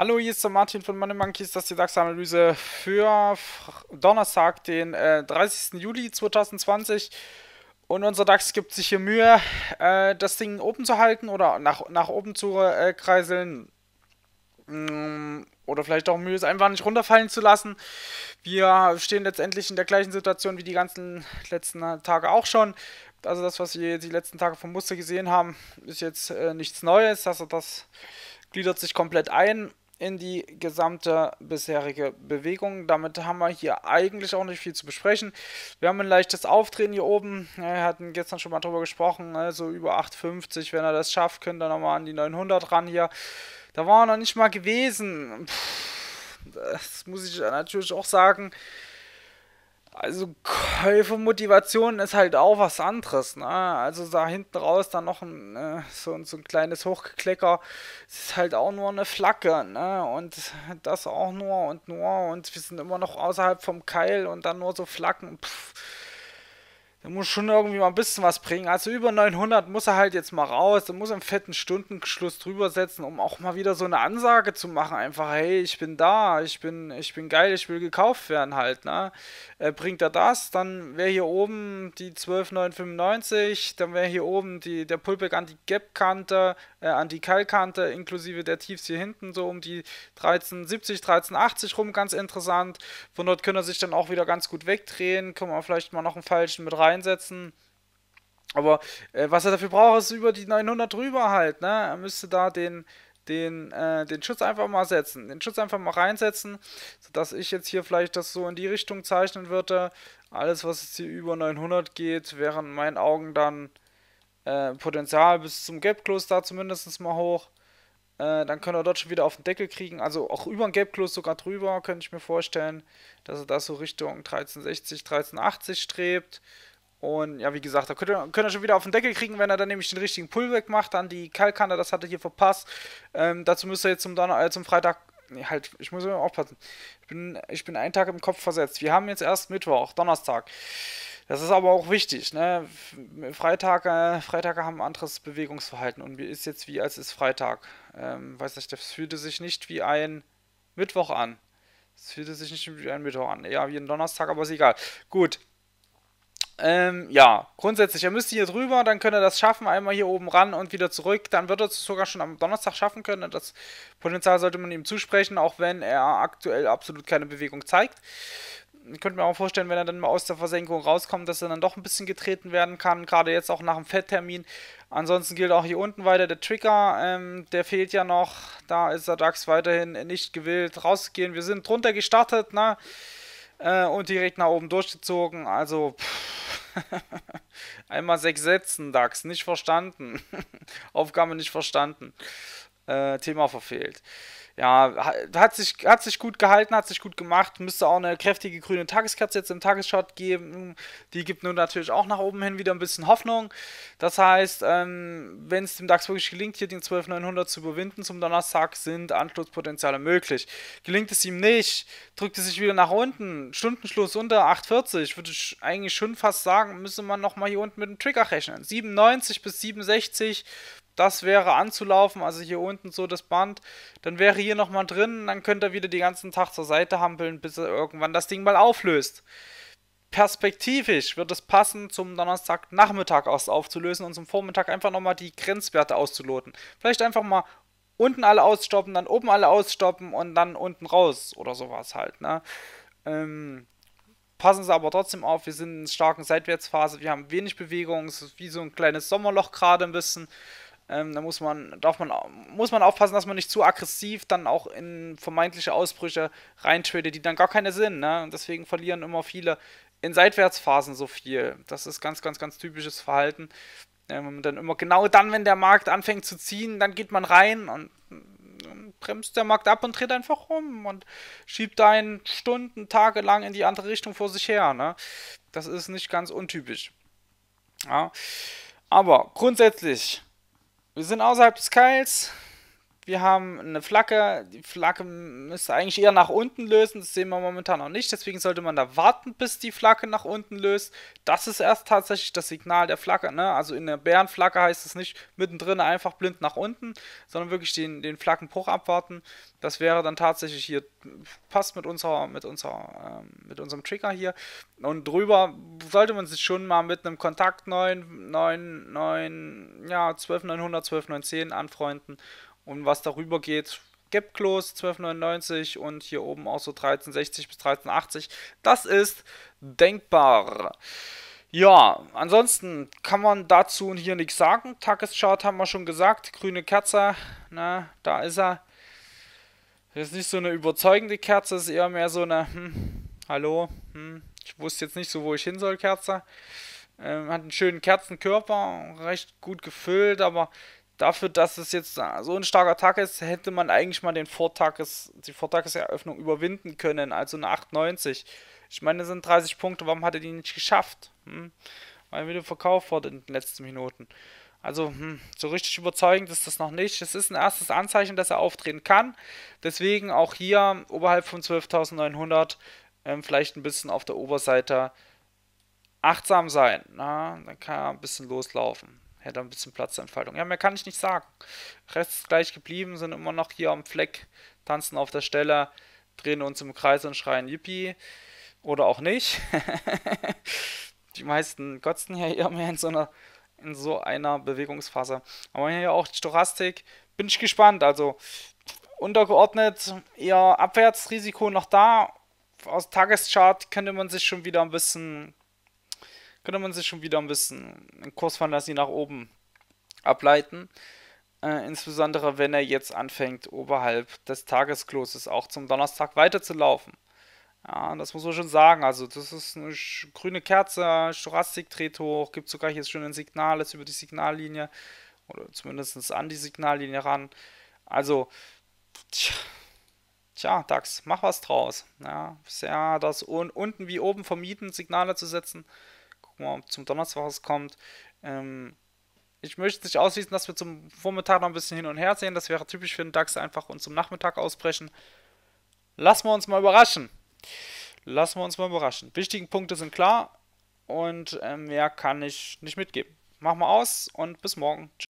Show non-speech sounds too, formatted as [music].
Hallo, hier ist der Martin von Money Monkeys, das ist die DAX-Analyse für Donnerstag, den äh, 30. Juli 2020. Und unser DAX gibt sich hier Mühe, äh, das Ding oben zu halten oder nach, nach oben zu äh, kreiseln. Mm, oder vielleicht auch Mühe, es einfach nicht runterfallen zu lassen. Wir stehen letztendlich in der gleichen Situation wie die ganzen letzten Tage auch schon. Also das, was wir die letzten Tage vom Muster gesehen haben, ist jetzt äh, nichts Neues. Also das gliedert sich komplett ein in die gesamte bisherige Bewegung. Damit haben wir hier eigentlich auch nicht viel zu besprechen. Wir haben ein leichtes Aufdrehen hier oben. Wir hatten gestern schon mal drüber gesprochen, also über 8,50. Wenn er das schafft, könnte er nochmal an die 900 ran hier. Da war er noch nicht mal gewesen. Pff, das muss ich natürlich auch sagen. Also Käufermotivation ist halt auch was anderes. Ne? Also da hinten raus dann noch ein, äh, so, so, ein kleines Hochgeklecker. Es ist halt auch nur eine Flagge. Ne? Und das auch nur und nur. Und wir sind immer noch außerhalb vom Keil und dann nur so Flaggen. Pff der muss schon irgendwie mal ein bisschen was bringen. Also über 900 muss er halt jetzt mal raus. Er muss einen fetten Stundenschluss drüber setzen, um auch mal wieder so eine Ansage zu machen. Einfach, hey, ich bin da, ich bin, ich bin geil, ich will gekauft werden halt. Ne? Äh, bringt er das, dann wäre hier oben die 12,995, dann wäre hier oben die, der Pullback an die Gap-Kante, äh, an die Keilkante, inklusive der Tiefs hier hinten, so um die 13,70, 13,80 rum, ganz interessant. Von dort können er sich dann auch wieder ganz gut wegdrehen. Können wir vielleicht mal noch einen falschen mit rein reinsetzen. Aber äh, was er dafür braucht, ist über die 900 drüber halt. Ne? Er müsste da den, den, äh, den Schutz einfach mal setzen. Den Schutz einfach mal reinsetzen, sodass ich jetzt hier vielleicht das so in die Richtung zeichnen würde. Alles, was jetzt hier über 900 geht, wären in meinen Augen dann äh, Potenzial bis zum Gap Close da zumindest mal hoch. Äh, dann können wir dort schon wieder auf den Deckel kriegen. Also auch über den Gap Close sogar drüber, könnte ich mir vorstellen, dass er da so Richtung 1360, 1380 strebt. Und ja, wie gesagt, da könnte, könnte er schon wieder auf den Deckel kriegen, wenn er dann nämlich den richtigen Pullback macht, dann die Kalkanter, das hat er hier verpasst. Ähm, dazu müsste er jetzt zum, Donner äh, zum Freitag Nee, halt, ich muss immer aufpassen. Ich bin, ich bin einen Tag im Kopf versetzt. Wir haben jetzt erst Mittwoch, Donnerstag. Das ist aber auch wichtig, ne? Freitag, äh, Freitage haben ein anderes Bewegungsverhalten und mir ist jetzt wie, als ist Freitag. Ähm, weiß nicht, das fühlte sich nicht wie ein Mittwoch an. Es fühlte sich nicht wie ein Mittwoch an. Ja, wie ein Donnerstag, aber ist egal. Gut, ähm, ja, grundsätzlich, er müsste hier drüber, dann könnte er das schaffen, einmal hier oben ran und wieder zurück. Dann wird er es sogar schon am Donnerstag schaffen können. das Potenzial sollte man ihm zusprechen, auch wenn er aktuell absolut keine Bewegung zeigt. Ich könnte mir auch vorstellen, wenn er dann mal aus der Versenkung rauskommt, dass er dann doch ein bisschen getreten werden kann, gerade jetzt auch nach dem Fetttermin. Ansonsten gilt auch hier unten weiter der Trigger, ähm, der fehlt ja noch. Da ist der DAX weiterhin nicht gewillt rauszugehen. Wir sind drunter gestartet, ne? äh, und direkt nach oben durchgezogen. Also [laughs] einmal sechs Sätzen, DAX, nicht verstanden. [laughs] Aufgabe nicht verstanden. Äh, Thema verfehlt ja, hat sich, hat sich gut gehalten, hat sich gut gemacht. Müsste auch eine kräftige grüne Tageskatze jetzt im Tagesshot geben. Die gibt nun natürlich auch nach oben hin wieder ein bisschen Hoffnung. Das heißt, ähm, wenn es dem DAX wirklich gelingt, hier den 12900 zu überwinden zum Donnerstag, sind Anschlusspotenziale möglich. Gelingt es ihm nicht, drückt es sich wieder nach unten. Stundenschluss unter 840, würde ich eigentlich schon fast sagen, müsste man nochmal hier unten mit dem Trigger rechnen. 97 bis 67, das wäre anzulaufen, also hier unten so das Band. Dann wäre hier hier nochmal drin, dann könnt ihr wieder den ganzen Tag zur Seite hampeln, bis ihr irgendwann das Ding mal auflöst. Perspektivisch wird es passen, zum Donnerstagnachmittag aus aufzulösen und zum Vormittag einfach nochmal die Grenzwerte auszuloten. Vielleicht einfach mal unten alle ausstoppen, dann oben alle ausstoppen und dann unten raus oder sowas halt. Ne? Ähm, passen Sie aber trotzdem auf, wir sind in starken Seitwärtsphase, wir haben wenig Bewegung, es ist wie so ein kleines Sommerloch gerade ein bisschen. Ähm, da muss man, darf man, muss man aufpassen, dass man nicht zu aggressiv dann auch in vermeintliche Ausbrüche reintradet, die dann gar keine sind. Ne? Und deswegen verlieren immer viele in Seitwärtsphasen so viel. Das ist ganz, ganz, ganz typisches Verhalten. Ähm, dann immer genau dann, wenn der Markt anfängt zu ziehen, dann geht man rein und bremst der Markt ab und dreht einfach rum und schiebt einen Stunden, Tage lang in die andere Richtung vor sich her. Ne? Das ist nicht ganz untypisch. Ja. Aber grundsätzlich wir sind außerhalb des Keils. Wir haben eine Flagge. Die Flagge müsste eigentlich eher nach unten lösen. Das sehen wir momentan noch nicht. Deswegen sollte man da warten, bis die Flagge nach unten löst. Das ist erst tatsächlich das Signal der Flagge. Ne? Also in der Bärenflagge heißt es nicht mittendrin einfach blind nach unten, sondern wirklich den, den Flaggenbruch abwarten. Das wäre dann tatsächlich hier, passt mit, unserer, mit, unserer, äh, mit unserem Trigger hier. Und drüber sollte man sich schon mal mit einem Kontakt 9, 9, 9, ja, 12, 12, 900, 9, 10 anfreunden. Und was darüber geht, Gap Close 1299 und hier oben auch so 1360 bis 1380. Das ist denkbar. Ja, ansonsten kann man dazu hier nichts sagen. Tageschart haben wir schon gesagt. Grüne Kerze, na, ne, da ist er. Ist nicht so eine überzeugende Kerze, ist eher mehr so eine, hm, hallo, hm, ich wusste jetzt nicht so, wo ich hin soll, Kerze. Ähm, hat einen schönen Kerzenkörper, recht gut gefüllt, aber dafür, dass es jetzt so ein starker Tag ist, hätte man eigentlich mal den Vortages, die Vortageseröffnung überwinden können, also eine 8,90. Ich meine, das sind 30 Punkte, warum hat er die nicht geschafft? Hm? Weil wieder verkauft wurde in den letzten Minuten. Also, hm, so richtig überzeugend ist das noch nicht. Es ist ein erstes Anzeichen, dass er auftreten kann. Deswegen auch hier oberhalb von 12.900 ähm, vielleicht ein bisschen auf der Oberseite achtsam sein. Na? Dann kann er ein bisschen loslaufen. Hätte ein bisschen Platzentfaltung. Ja, mehr kann ich nicht sagen. Rest ist gleich geblieben, sind immer noch hier am Fleck, tanzen auf der Stelle, drehen uns im Kreis und schreien Yippie. Oder auch nicht. [laughs] die meisten kotzen ja eher mehr in so einer, in so einer Bewegungsphase. Aber hier auch die Stochastik. Bin ich gespannt. Also untergeordnet, eher Abwärtsrisiko noch da aus Tageschart könnte man sich schon wieder ein bisschen, könnte man sich schon wieder ein bisschen einen Kurs nach oben ableiten. Äh, insbesondere wenn er jetzt anfängt, oberhalb des Tageskloses auch zum Donnerstag weiterzulaufen. Ja, das muss man schon sagen. Also, das ist eine grüne Kerze, Storastik dreht hoch, gibt sogar hier schon ein Signal, ist über die Signallinie oder zumindest an die Signallinie ran. Also, tja, Tja, DAX, mach was draus. Ja, bisher das un unten wie oben vermieden, Signale zu setzen. Gucken wir, mal, ob zum Donnerstag was kommt. Ähm, ich möchte nicht ausschließen, dass wir zum Vormittag noch ein bisschen hin und her sehen. Das wäre typisch für den DAX einfach und zum Nachmittag ausbrechen. Lassen wir uns mal überraschen. Lassen wir uns mal überraschen. Wichtigen Punkte sind klar und ähm, mehr kann ich nicht mitgeben. Mach mal aus und bis morgen. Tschüss.